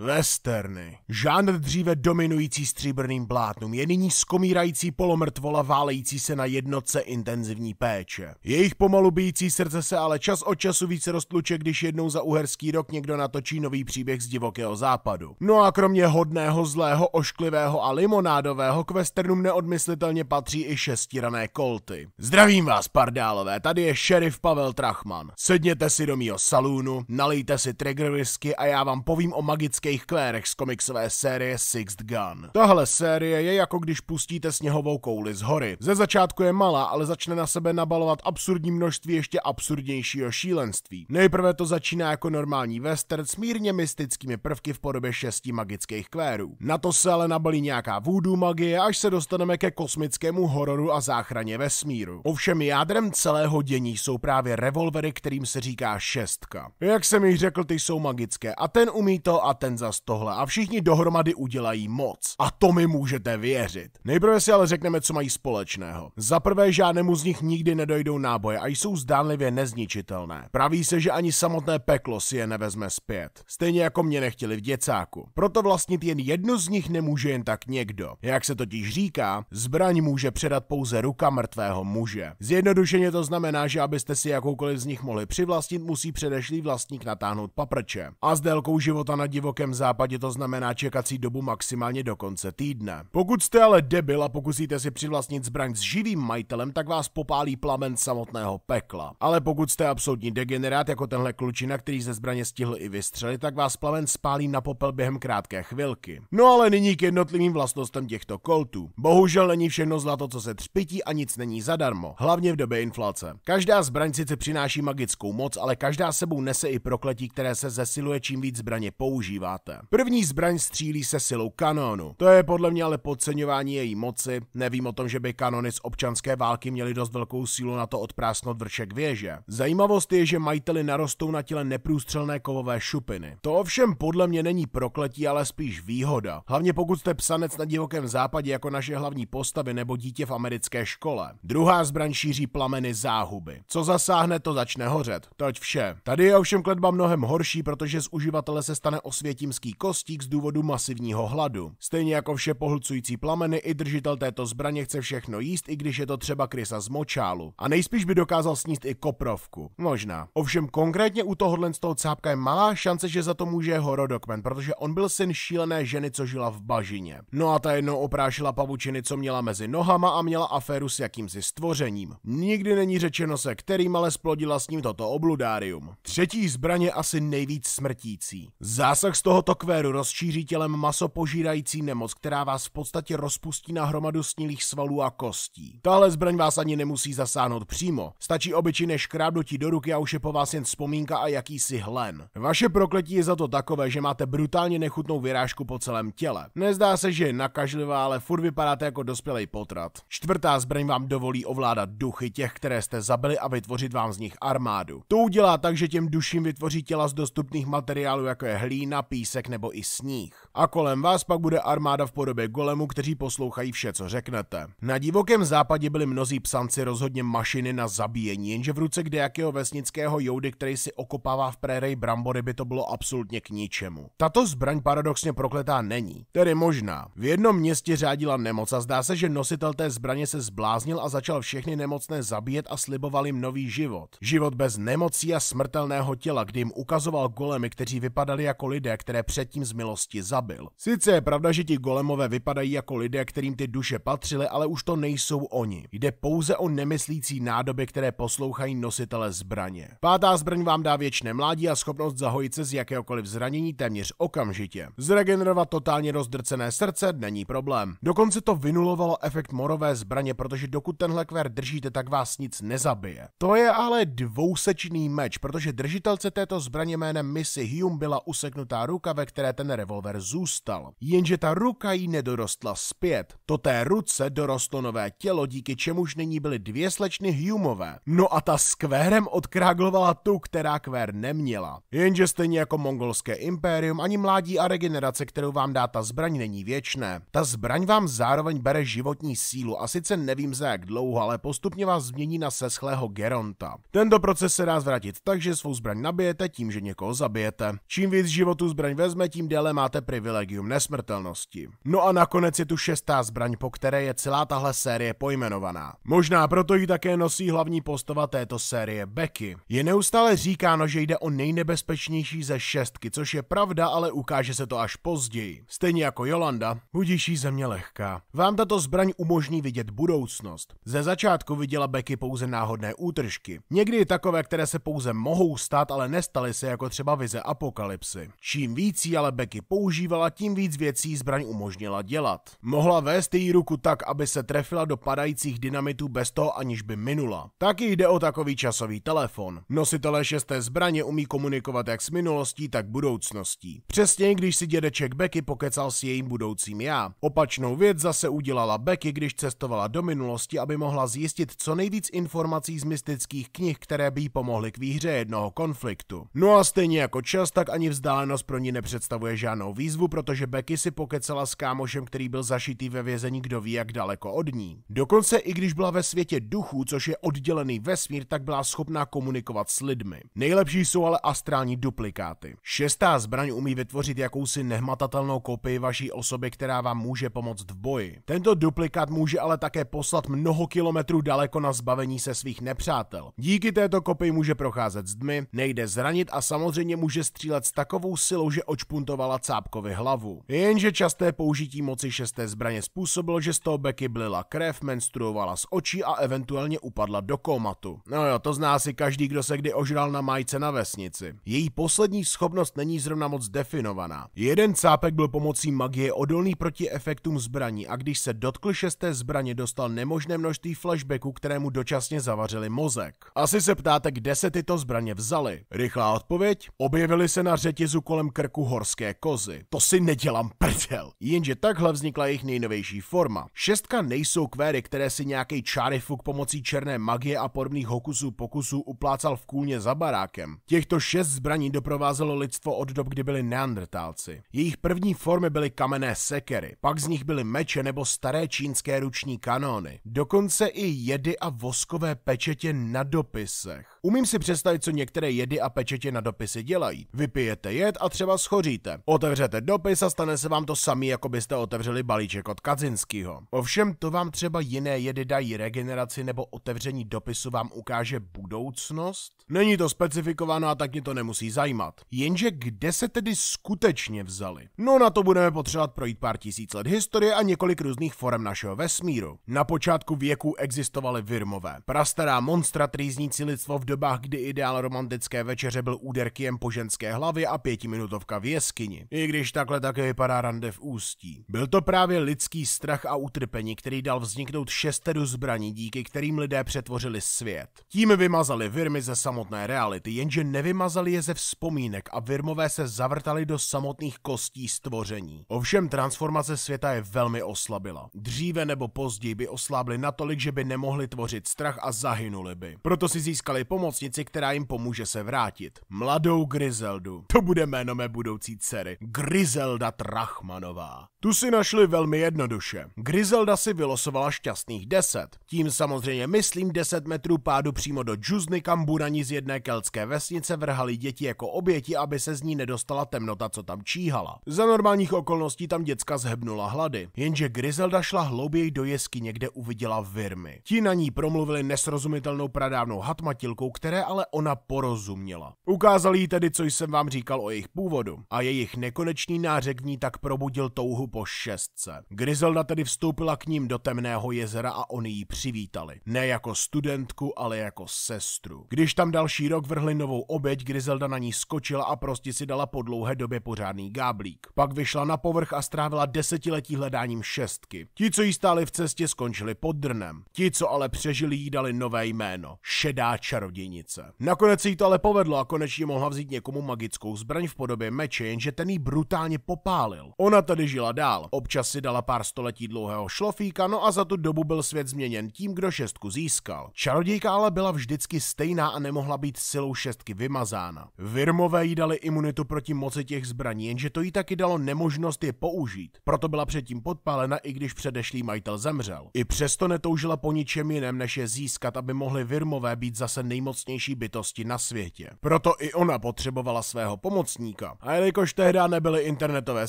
Westerny. Žánr dříve dominující stříbrným blátnům je nyní skomírající polomrtvola válející se na jednotce intenzivní péče. Jejich pomalu bíjící srdce se ale čas od času více roztluče, když jednou za uherský rok někdo natočí nový příběh z divokého západu. No a kromě hodného, zlého, ošklivého a limonádového k westernům neodmyslitelně patří i šestirané kolty. Zdravím vás, pardálové, tady je šerif Pavel Trachman. Sedněte si do mýho salonu, nalijte si trigger whisky a já vám povím o magické britských klérech z komiksové série Sixth Gun. Tahle série je jako když pustíte sněhovou kouli z hory. Ze začátku je malá, ale začne na sebe nabalovat absurdní množství ještě absurdnějšího šílenství. Nejprve to začíná jako normální western s mírně mystickými prvky v podobě šesti magických klérů. Na to se ale nabalí nějaká voodoo magie, až se dostaneme ke kosmickému hororu a záchraně vesmíru. Ovšem jádrem celého dění jsou právě revolvery, kterým se říká šestka. Jak jsem již řekl, ty jsou magické a ten umí to a ten za tohle a všichni dohromady udělají moc. A to mi můžete věřit. Nejprve si ale řekneme, co mají společného. Za prvé, žádnému z nich nikdy nedojdou náboje a jsou zdánlivě nezničitelné. Praví se, že ani samotné peklo si je nevezme zpět. Stejně jako mě nechtěli v děcáku. Proto vlastnit jen jednu z nich nemůže jen tak někdo. Jak se totiž říká, zbraň může předat pouze ruka mrtvého muže. Zjednodušeně to znamená, že abyste si jakoukoliv z nich mohli přivlastnit, musí předešlý vlastník natáhnout paprče. A s délkou života na divoké divokem západě to znamená čekací dobu maximálně do konce týdne. Pokud jste ale debil a pokusíte si přivlastnit zbraň s živým majitelem, tak vás popálí plamen samotného pekla. Ale pokud jste absolutní degenerát jako tenhle klučina, který ze zbraně stihl i vystřelit, tak vás plamen spálí na popel během krátké chvilky. No ale nyní k jednotlivým vlastnostem těchto koltů. Bohužel není všechno zlato, co se třpití a nic není zadarmo, hlavně v době inflace. Každá zbraň sice přináší magickou moc, ale každá sebou nese i prokletí, které se zesiluje čím víc zbraně používá uděláte. První zbraň střílí se silou kanónu. To je podle mě ale podceňování její moci. Nevím o tom, že by kanony z občanské války měly dost velkou sílu na to odprásnout vršek věže. Zajímavost je, že majiteli narostou na těle neprůstřelné kovové šupiny. To ovšem podle mě není prokletí, ale spíš výhoda. Hlavně pokud jste psanec na divokém západě jako naše hlavní postavy nebo dítě v americké škole. Druhá zbraň šíří plameny záhuby. Co zasáhne, to začne hořet. Toť vše. Tady je ovšem kletba mnohem horší, protože z uživatele se stane osvětí štětímský kostík z důvodu masivního hladu. Stejně jako vše pohlcující plameny, i držitel této zbraně chce všechno jíst, i když je to třeba krysa z močálu. A nejspíš by dokázal sníst i koprovku. Možná. Ovšem konkrétně u tohohle z toho cápka je malá šance, že za to může Horodokmen, protože on byl syn šílené ženy, co žila v bažině. No a ta jednou oprášila pavučiny, co měla mezi nohama a měla aféru s jakýmsi stvořením. Nikdy není řečeno se kterým, ale splodila s ním toto obludárium. Třetí zbraně asi nejvíc smrtící. Zásah z toho tohoto kvéru rozšíří tělem masopožírající nemoc, která vás v podstatě rozpustí na hromadu snilých svalů a kostí. Tahle zbraň vás ani nemusí zasáhnout přímo. Stačí obyčejné škrábnutí do ruky a už je po vás jen vzpomínka a jakýsi hlen. Vaše prokletí je za to takové, že máte brutálně nechutnou vyrážku po celém těle. Nezdá se, že je nakažlivá, ale furt vypadáte jako dospělý potrat. Čtvrtá zbraň vám dovolí ovládat duchy těch, které jste zabili a vytvořit vám z nich armádu. To udělá tak, že těm duším vytvoří těla z dostupných materiálů, jako je hlína, pí písek nebo i sníh. A kolem vás pak bude armáda v podobě golemů, kteří poslouchají vše, co řeknete. Na divokém západě byli mnozí psanci rozhodně mašiny na zabíjení, jenže v ruce kdejakého vesnického joudy, který si okopává v prérej brambory, by to bylo absolutně k ničemu. Tato zbraň paradoxně prokletá není, tedy možná. V jednom městě řádila nemoc a zdá se, že nositel té zbraně se zbláznil a začal všechny nemocné zabíjet a sliboval jim nový život. Život bez nemocí a smrtelného těla, kdy jim ukazoval golemy, kteří vypadali jako lidé, kteří které předtím z milosti zabil. Sice je pravda, že ti golemové vypadají jako lidé, kterým ty duše patřily, ale už to nejsou oni. Jde pouze o nemyslící nádoby, které poslouchají nositele zbraně. Pátá zbraň vám dá věčné mládí a schopnost zahojit se z jakéhokoliv zranění téměř okamžitě. Zregenerovat totálně rozdrcené srdce není problém. Dokonce to vynulovalo efekt morové zbraně, protože dokud tenhle kvér držíte, tak vás nic nezabije. To je ale dvousečný meč, protože držitelce této zbraně jménem Missy Hume byla useknutá ruka ruka, ve které ten revolver zůstal. Jenže ta ruka jí nedorostla zpět. To té ruce dorostlo nové tělo, díky čemuž nyní byly dvě slečny Humové. No a ta s kvérem odkráglovala tu, která kvér neměla. Jenže stejně jako mongolské impérium, ani mládí a regenerace, kterou vám dá ta zbraň, není věčné. Ta zbraň vám zároveň bere životní sílu a sice nevím za jak dlouho, ale postupně vás změní na seschlého Geronta. Tento proces se dá zvrátit tak, že svou zbraň nabijete tím, že někoho zabijete. Čím víc životů zbraň zbraň vezme, tím déle máte privilegium nesmrtelnosti. No a nakonec je tu šestá zbraň, po které je celá tahle série pojmenovaná. Možná proto ji také nosí hlavní postava této série Becky. Je neustále říkáno, že jde o nejnebezpečnější ze šestky, což je pravda, ale ukáže se to až později. Stejně jako Jolanda, budíší země lehká. Vám tato zbraň umožní vidět budoucnost. Ze začátku viděla Becky pouze náhodné útržky. Někdy takové, které se pouze mohou stát, ale nestaly se jako třeba vize apokalypsy. Čím Čím víc ji ale Becky používala, tím víc věcí zbraň umožnila dělat. Mohla vést její ruku tak, aby se trefila do padajících dynamitů bez toho, aniž by minula. Taky jde o takový časový telefon. Nositelé šesté zbraně umí komunikovat jak s minulostí, tak budoucností. Přesně když si dědeček Becky pokecal s jejím budoucím já. Opačnou věc zase udělala Becky, když cestovala do minulosti, aby mohla zjistit co nejvíc informací z mystických knih, které by jí pomohly k výhře jednoho konfliktu. No a stejně jako čas, tak ani vzdálenost pro ní nepředstavuje žádnou výzvu, protože Becky si pokecala s kámošem, který byl zašitý ve vězení kdo ví jak daleko od ní. Dokonce i když byla ve světě duchů, což je oddělený vesmír, tak byla schopná komunikovat s lidmi. Nejlepší jsou ale astrální duplikáty. Šestá zbraň umí vytvořit jakousi nehmatatelnou kopii vaší osoby, která vám může pomoct v boji. Tento duplikát může ale také poslat mnoho kilometrů daleko na zbavení se svých nepřátel. Díky této kopii může procházet s dmy, nejde zranit a samozřejmě může střílet s takovou silou, že očpuntovala cápkovi hlavu. Jenže časté použití moci šesté zbraně způsobilo, že z toho Becky blila krev, menstruovala z očí a eventuálně upadla do komatu. No jo, to zná si každý, kdo se kdy ožral na majce na vesnici. Její poslední schopnost není zrovna moc definovaná. Jeden cápek byl pomocí magie odolný proti efektům zbraní a když se dotkl šesté zbraně, dostal nemožné množství flashbacků, kterému dočasně zavařili mozek. Asi se ptáte, kde se tyto zbraně vzaly. Rychlá odpověď? Objevily se na řetězu kolem krku horské kozy. To si nedělám prdel. Jenže takhle vznikla jejich nejnovější forma. Šestka nejsou kvéry, které si nějaký čarifuk pomocí černé magie a podobných hokusů pokusů uplácal v kůlně za barákem. Těchto šest zbraní doprovázelo lidstvo od dob, kdy byli neandrtálci. Jejich první formy byly kamenné sekery, pak z nich byly meče nebo staré čínské ruční kanóny. Dokonce i jedy a voskové pečetě na dopisech. Umím si představit, co některé jedy a pečetě na dopisy dělají. Vypijete jed a třeba schoříte. Otevřete dopis a stane se vám to samý, jako byste otevřeli balíček od Kazinského. Ovšem, to vám třeba jiné jedy dají regeneraci nebo otevření dopisu vám ukáže budoucnost? Není to specifikováno a tak mě to nemusí zajímat. Jenže kde se tedy skutečně vzali? No na to budeme potřebovat projít pár tisíc let historie a několik různých forem našeho vesmíru. Na počátku věku existovaly virmové, prastará monstra trýznící lidstvo v dobách, kdy ideál romantické večeře byl úderkem po ženské hlavě a pětiminutovka v jeskyni. I když takhle také vypadá rande v ústí. Byl to právě lidský strach a utrpení, který dal vzniknout šestedu zbraní, díky kterým lidé přetvořili svět. Tím vymazali virmy ze samotné reality, jenže nevymazali je ze vzpomínek a virmové se zavrtali do samotných kostí stvoření. Ovšem transformace světa je velmi oslabila. Dříve nebo později by oslábly natolik, že by nemohli tvořit strach a zahynuli by. Proto si získali pomoc pomocnici, která jim pomůže se vrátit. Mladou Grizeldu. To bude jméno mé budoucí dcery. Grizelda Trachmanová. Tu si našli velmi jednoduše. Grizelda si vylosovala šťastných deset. Tím samozřejmě myslím 10 metrů pádu přímo do džuzny, kam buraní z jedné keltské vesnice vrhali děti jako oběti, aby se z ní nedostala temnota, co tam číhala. Za normálních okolností tam děcka zhebnula hlady, jenže Grizelda šla hlouběji do jesky někde uviděla virmy. Ti na ní promluvili nesrozumitelnou pradávnou hatmatilkou, slovou, které ale ona porozuměla. Ukázal jí tedy, co jsem vám říkal o jejich původu a jejich nekonečný nářek v ní tak probudil touhu po šestce. Grizelda tedy vstoupila k ním do temného jezera a oni ji přivítali. Ne jako studentku, ale jako sestru. Když tam další rok vrhli novou oběť, Grizelda na ní skočila a prostě si dala po dlouhé době pořádný gáblík. Pak vyšla na povrch a strávila desetiletí hledáním šestky. Ti, co jí stáli v cestě, skončili pod drnem. Ti, co ale přežili, jí dali nové jméno. Šedá čarodějnice loděnice. Nakonec jí to ale povedlo a konečně mohla vzít někomu magickou zbraň v podobě meče, jenže ten jí brutálně popálil. Ona tady žila dál, občas si dala pár století dlouhého šlofíka, no a za tu dobu byl svět změněn tím, kdo šestku získal. Čarodějka ale byla vždycky stejná a nemohla být silou šestky vymazána. Virmové jí dali imunitu proti moci těch zbraní, jenže to jí taky dalo nemožnost je použít. Proto byla předtím podpálena, i když předešlý majitel zemřel. I přesto netoužila po ničem jiném, než je získat, aby mohli Virmové být zase nejmocnější nejmocnější bytosti na světě. Proto i ona potřebovala svého pomocníka. A jelikož tehdy nebyly internetové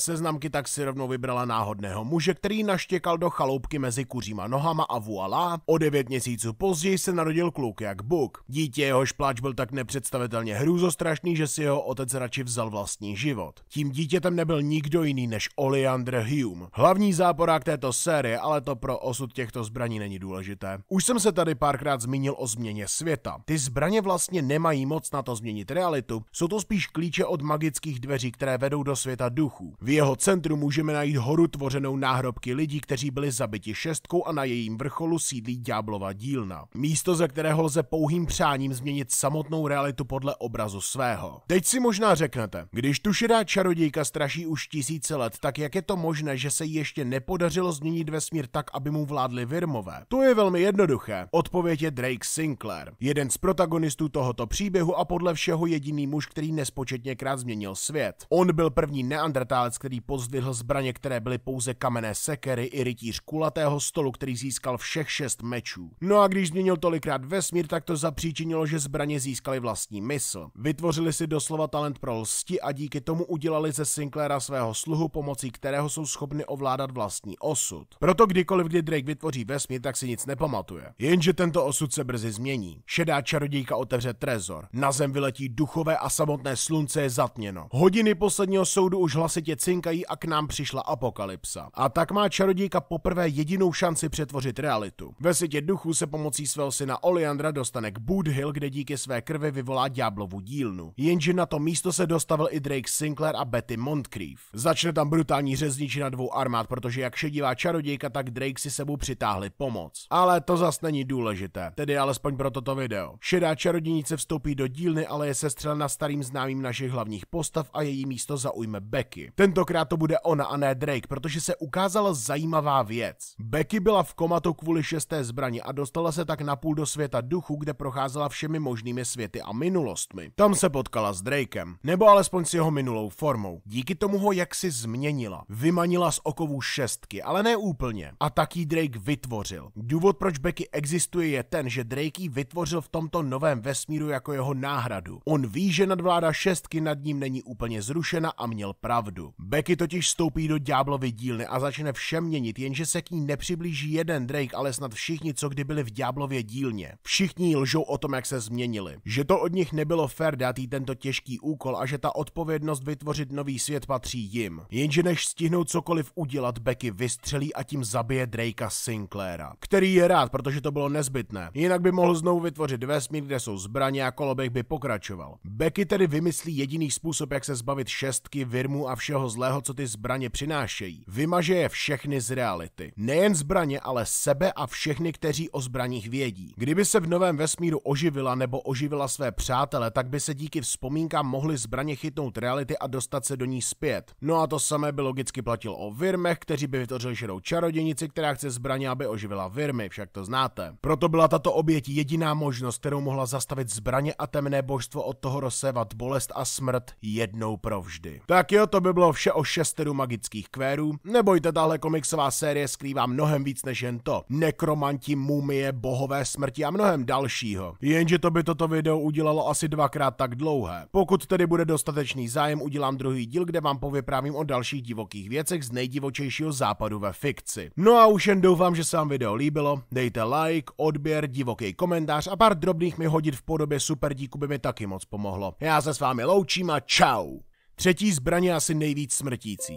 seznamky, tak si rovnou vybrala náhodného muže, který naštěkal do chaloupky mezi kuříma nohama a voilà. O devět měsíců později se narodil kluk jak Buk. Dítě jehož pláč byl tak nepředstavitelně hrůzostrašný, že si jeho otec radši vzal vlastní život. Tím dítětem nebyl nikdo jiný než Oleander Hume. Hlavní záporák této série, ale to pro osud těchto zbraní není důležité. Už jsem se tady párkrát zmínil o změně světa. Ty zbraně vlastně nemají moc na to změnit realitu, jsou to spíš klíče od magických dveří, které vedou do světa duchů. V jeho centru můžeme najít horu tvořenou náhrobky lidí, kteří byli zabiti šestkou a na jejím vrcholu sídlí Ďáblova dílna. Místo, ze kterého lze pouhým přáním změnit samotnou realitu podle obrazu svého. Teď si možná řeknete, když tu šedá čarodějka straší už tisíce let, tak jak je to možné, že se jí ještě nepodařilo změnit vesmír tak, aby mu vládli Virmové? To je velmi jednoduché. Odpověď je Drake Sinclair, jeden z protagonistů protagonistů tohoto příběhu a podle všeho jediný muž, který nespočetněkrát změnil svět. On byl první neandrtálec, který pozdvihl zbraně, které byly pouze kamenné sekery i rytíř kulatého stolu, který získal všech šest mečů. No a když změnil tolikrát vesmír, tak to zapříčinilo, že zbraně získali vlastní mysl. Vytvořili si doslova talent pro lsti a díky tomu udělali ze Sinclaira svého sluhu, pomocí kterého jsou schopni ovládat vlastní osud. Proto kdykoliv, kdy Drake vytvoří vesmír, tak si nic nepamatuje. Jenže tento osud se brzy změní. Šedá čarodějka otevře trezor. Na zem vyletí duchové a samotné slunce je zatměno. Hodiny posledního soudu už hlasitě cinkají a k nám přišla apokalypsa. A tak má čarodějka poprvé jedinou šanci přetvořit realitu. Ve světě duchů se pomocí svého syna Oliandra dostane k Boot Hill, kde díky své krvi vyvolá ďáblovu dílnu. Jenže na to místo se dostavil i Drake Sinclair a Betty Montcrief. Začne tam brutální na dvou armád, protože jak šedivá čarodějka, tak Drake si sebou přitáhli pomoc. Ale to zas není důležité, tedy alespoň pro toto video. Šedá čarodějnice vstoupí do dílny, ale je sestřelena starým známým našich hlavních postav a její místo zaujme Becky. Tentokrát to bude ona a ne Drake, protože se ukázala zajímavá věc. Becky byla v komatu kvůli šesté zbrani a dostala se tak napůl do světa duchu, kde procházela všemi možnými světy a minulostmi. Tam se potkala s Drakem, nebo alespoň s jeho minulou formou. Díky tomu ho jaksi změnila. Vymanila z okovů šestky, ale ne úplně. A taký Drake vytvořil. Důvod, proč Becky existuje, je ten, že Drake ji vytvořil v tomto novém vesmíru jako jeho náhradu. On ví, že nadvláda šestky nad ním není úplně zrušena a měl pravdu. Becky totiž stoupí do ďáblovy dílny a začne vše měnit, jenže se k ní nepřiblíží jeden Drake, ale snad všichni, co kdy byli v ďáblově dílně. Všichni lžou o tom, jak se změnili. Že to od nich nebylo fér dát jí tento těžký úkol a že ta odpovědnost vytvořit nový svět patří jim. Jenže než stihnou cokoliv udělat, Becky vystřelí a tím zabije Drakea Sinclaira, který je rád, protože to bylo nezbytné. Jinak by mohl znovu vytvořit vesmír vesmír, kde jsou zbraně a koloběh by pokračoval. Becky tedy vymyslí jediný způsob, jak se zbavit šestky, virmu a všeho zlého, co ty zbraně přinášejí. Vymaže je všechny z reality. Nejen zbraně, ale sebe a všechny, kteří o zbraních vědí. Kdyby se v novém vesmíru oživila nebo oživila své přátele, tak by se díky vzpomínkám mohly zbraně chytnout reality a dostat se do ní zpět. No a to samé by logicky platilo o virmech, kteří by vytvořili šedou čarodějnici, která chce zbraně, aby oživila virmy, však to znáte. Proto byla tato oběť jediná možnost, kterou mohla zastavit zbraně a temné božstvo od toho rozsévat bolest a smrt jednou provždy. Tak jo, to by bylo vše o šesteru magických kvérů. Nebojte, tahle komiksová série skrývá mnohem víc než jen to. Nekromanti, mumie, bohové smrti a mnohem dalšího. Jenže to by toto video udělalo asi dvakrát tak dlouhé. Pokud tedy bude dostatečný zájem, udělám druhý díl, kde vám povyprávím o dalších divokých věcech z nejdivočejšího západu ve fikci. No a už jen doufám, že se vám video líbilo. Dejte like, odběr, divoký komentář a pár drobných nich mi hodit v podobě superdíku by mi taky moc pomohlo. Já se s vámi loučím a čau. Třetí zbraně asi nejvíc smrtící.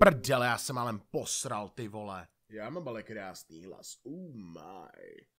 Prdele, já jsem malem posral, ty vole. Já mám ale krásný hlas. Oh my.